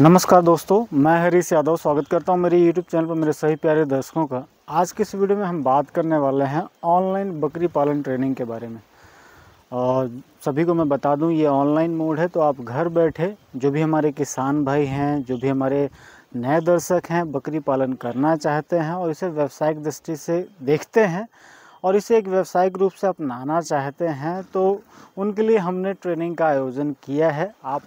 नमस्कार दोस्तों मैं हरीश यादव स्वागत करता हूं मेरे YouTube चैनल पर मेरे सही प्यारे दर्शकों का आज के इस वीडियो में हम बात करने वाले हैं ऑनलाइन बकरी पालन ट्रेनिंग के बारे में और सभी को मैं बता दूं ये ऑनलाइन मोड है तो आप घर बैठे जो भी हमारे किसान भाई हैं जो भी हमारे नए दर्शक हैं बकरी पालन करना चाहते हैं और इसे व्यावसायिक दृष्टि से देखते हैं और इसे एक व्यावसायिक रूप से अपनाना चाहते हैं तो उनके लिए हमने ट्रेनिंग का आयोजन किया है आप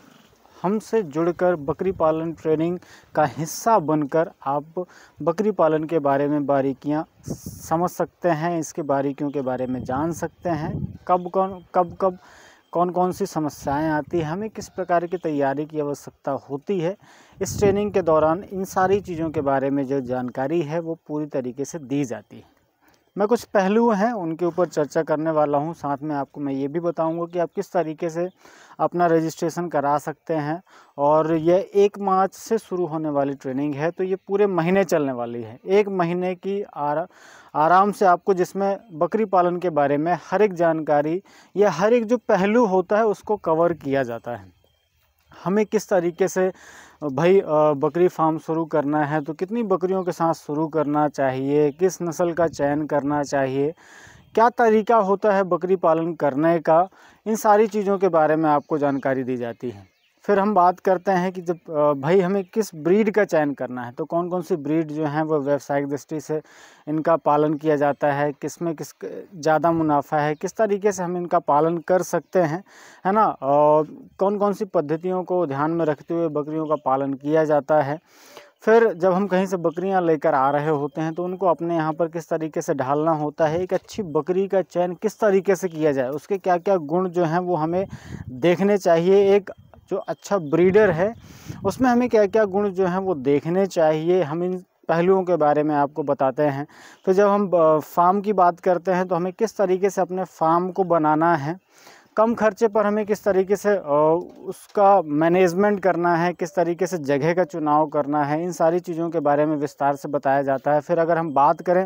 हमसे जुड़कर बकरी पालन ट्रेनिंग का हिस्सा बनकर आप बकरी पालन के बारे में बारीकियां समझ सकते हैं इसके बारीकियों के बारे में जान सकते हैं कब कौन कब कब कौन कौन सी समस्याएं आती हैं हमें किस प्रकार की तैयारी की आवश्यकता होती है इस ट्रेनिंग के दौरान इन सारी चीज़ों के बारे में जो जानकारी है वो पूरी तरीके से दी जाती है मैं कुछ पहलू हैं उनके ऊपर चर्चा करने वाला हूं साथ में आपको मैं ये भी बताऊंगा कि आप किस तरीके से अपना रजिस्ट्रेशन करा सकते हैं और यह एक मार्च से शुरू होने वाली ट्रेनिंग है तो ये पूरे महीने चलने वाली है एक महीने की आरा आराम से आपको जिसमें बकरी पालन के बारे में हर एक जानकारी या हर एक जो पहलू होता है उसको कवर किया जाता है हमें किस तरीके से भाई बकरी फार्म शुरू करना है तो कितनी बकरियों के साथ शुरू करना चाहिए किस नस्ल का चयन करना चाहिए क्या तरीका होता है बकरी पालन करने का इन सारी चीज़ों के बारे में आपको जानकारी दी जाती है फिर हम बात करते हैं कि जब भाई हमें किस ब्रीड का चयन करना है तो कौन कौन सी ब्रीड जो हैं वो व्यावसायिक दृष्टि से इनका पालन किया जाता है किस में किस ज़्यादा मुनाफा है किस तरीके से हम इनका पालन कर सकते हैं है ना और कौन कौन सी पद्धतियों को ध्यान में रखते हुए बकरियों का पालन किया जाता है फिर जब हम कहीं से बकरियां लेकर आ रहे होते हैं तो उनको अपने यहाँ पर किस तरीके से ढालना होता है एक अच्छी बकरी का चयन किस तरीके से किया जाए उसके क्या क्या गुण जो हैं वो हमें देखने चाहिए एक जो अच्छा ब्रीडर है उसमें हमें क्या क्या गुण जो हैं वो देखने चाहिए हम इन पहलुओं के बारे में आपको बताते हैं तो जब हम फार्म की बात करते हैं तो हमें किस तरीके से अपने फार्म को बनाना है कम खर्चे पर हमें किस तरीके से उसका मैनेजमेंट करना है किस तरीके से जगह का चुनाव करना है इन सारी चीज़ों के बारे में विस्तार से बताया जाता है फिर अगर हम बात करें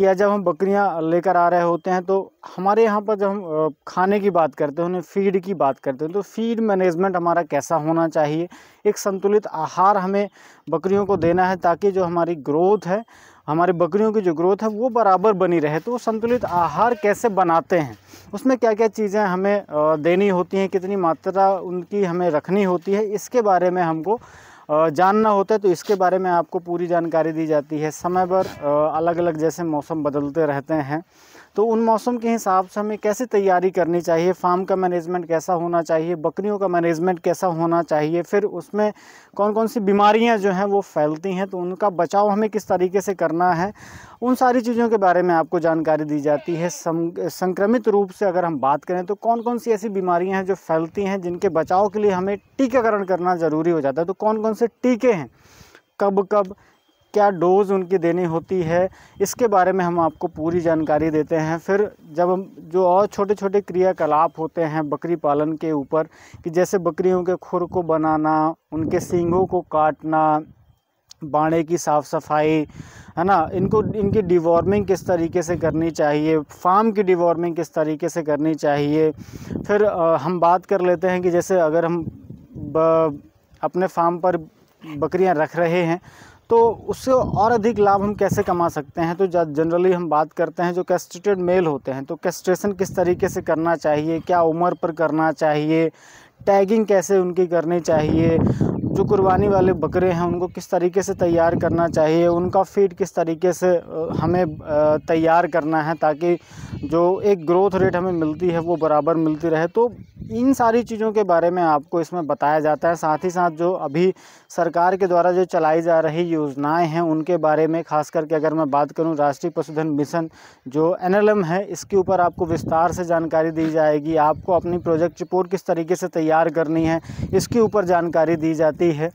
कि जब हम बकरियां लेकर आ रहे होते हैं तो हमारे यहाँ पर जब हम खाने की बात करते हैं उन्हें फीड की बात करते हैं तो फीड मैनेजमेंट हमारा कैसा होना चाहिए एक संतुलित आहार हमें बकरियों को देना है ताकि जो हमारी ग्रोथ है हमारी बकरियों की जो ग्रोथ है वो बराबर बनी रहे तो संतुलित आहार कैसे बनाते हैं उसमें क्या क्या चीज़ें हमें देनी होती हैं कितनी मात्रा उनकी हमें रखनी होती है इसके बारे में हमको जानना होता है तो इसके बारे में आपको पूरी जानकारी दी जाती है समय पर अलग अलग जैसे मौसम बदलते रहते हैं तो उन मौसम के हिसाब से हमें कैसे तैयारी करनी चाहिए फार्म का मैनेजमेंट कैसा होना चाहिए बकरियों का मैनेजमेंट कैसा होना चाहिए फिर उसमें कौन कौन सी बीमारियां जो हैं वो फैलती हैं तो उनका बचाव हमें किस तरीके से करना है उन सारी चीज़ों के बारे में आपको जानकारी दी जाती है संक्रमित रूप से अगर हम बात करें तो कौन कौन सी ऐसी बीमारियाँ हैं जो फैलती हैं जिनके बचाव के लिए हमें टीकाकरण करना ज़रूरी हो जाता है तो कौन कौन से टीके हैं कब कब क्या डोज़ उनकी देनी होती है इसके बारे में हम आपको पूरी जानकारी देते हैं फिर जब हम जो और छोटे छोटे क्रियाकलाप होते हैं बकरी पालन के ऊपर कि जैसे बकरियों के खुर को बनाना उनके सींगों को काटना बाड़े की साफ़ सफाई है ना इनको इनकी डिवॉर्मिंग किस तरीके से करनी चाहिए फार्म की डिवॉर्मिंग किस तरीके से करनी चाहिए फिर आ, हम बात कर लेते हैं कि जैसे अगर हम अपने फार्म पर बकरियां रख रहे हैं तो उससे और अधिक लाभ हम कैसे कमा सकते हैं तो जनरली हम बात करते हैं जो कैस्ट्रेटेड मेल होते हैं तो कैस्ट्रेशन किस तरीके से करना चाहिए क्या उम्र पर करना चाहिए टैगिंग कैसे उनकी करनी चाहिए जो कुर्बानी वाले बकरे हैं उनको किस तरीके से तैयार करना चाहिए उनका फीड किस तरीके से हमें तैयार करना है ताकि जो एक ग्रोथ रेट हमें मिलती है वो बराबर मिलती रहे तो इन सारी चीज़ों के बारे में आपको इसमें बताया जाता है साथ ही साथ जो अभी सरकार के द्वारा जो चलाई जा रही योजनाएं हैं उनके बारे में खास करके अगर मैं बात करूं राष्ट्रीय पशुधन मिशन जो एन है इसके ऊपर आपको विस्तार से जानकारी दी जाएगी आपको अपनी प्रोजेक्ट रिपोर्ट किस तरीके से तैयार करनी है इसके ऊपर जानकारी दी जाती है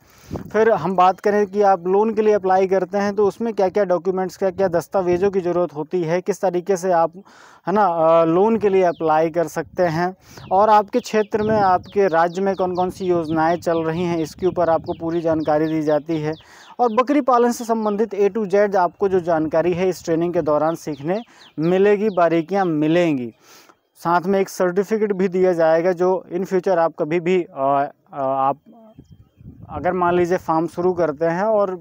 फिर हम बात करें कि आप लोन के लिए अप्लाई करते हैं तो उसमें क्या क्या डॉक्यूमेंट्स क्या क्या दस्तावेज़ों की ज़रूरत होती है किस तरीके से आप है ना लोन के लिए अप्लाई कर सकते हैं और आपके क्षेत्र में आपके राज्य में कौन कौन सी योजनाएं चल रही हैं इसके ऊपर आपको पूरी जानकारी दी जाती है और बकरी पालन से संबंधित ए टू जेड आपको जो जानकारी है इस ट्रेनिंग के दौरान सीखने मिलेगी बारीकियाँ मिलेंगी साथ में एक सर्टिफिकेट भी दिया जाएगा जो इन फ्यूचर आप कभी भी आ, आ, आप अगर मान लीजिए फार्म शुरू करते हैं और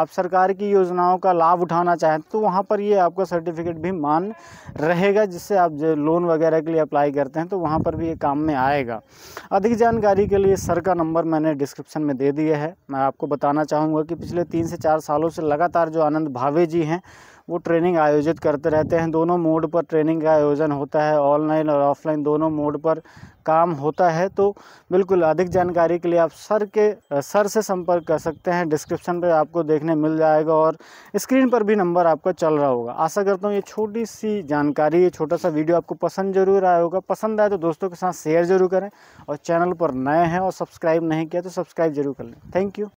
आप सरकार की योजनाओं का लाभ उठाना चाहें तो वहाँ पर ये आपका सर्टिफिकेट भी मान रहेगा जिससे आप जो लोन वगैरह के लिए अप्लाई करते हैं तो वहाँ पर भी ये काम में आएगा अधिक जानकारी के लिए सर का नंबर मैंने डिस्क्रिप्शन में दे दिया है मैं आपको बताना चाहूँगा कि पिछले तीन से चार सालों से लगातार जो आनंद भावे जी हैं वो ट्रेनिंग आयोजित करते रहते हैं दोनों मोड पर ट्रेनिंग का आयोजन होता है ऑनलाइन और ऑफलाइन दोनों मोड पर काम होता है तो बिल्कुल अधिक जानकारी के लिए आप सर के सर से संपर्क कर सकते हैं डिस्क्रिप्शन पर आपको देखने मिल जाएगा और स्क्रीन पर भी नंबर आपका चल रहा होगा आशा करता हूँ ये छोटी सी जानकारी ये छोटा सा वीडियो आपको पसंद जरूर आया होगा पसंद आए तो दोस्तों के साथ शेयर जरूर करें और चैनल पर नए हैं और सब्सक्राइब नहीं किया तो सब्सक्राइब जरूर कर लें थैंक यू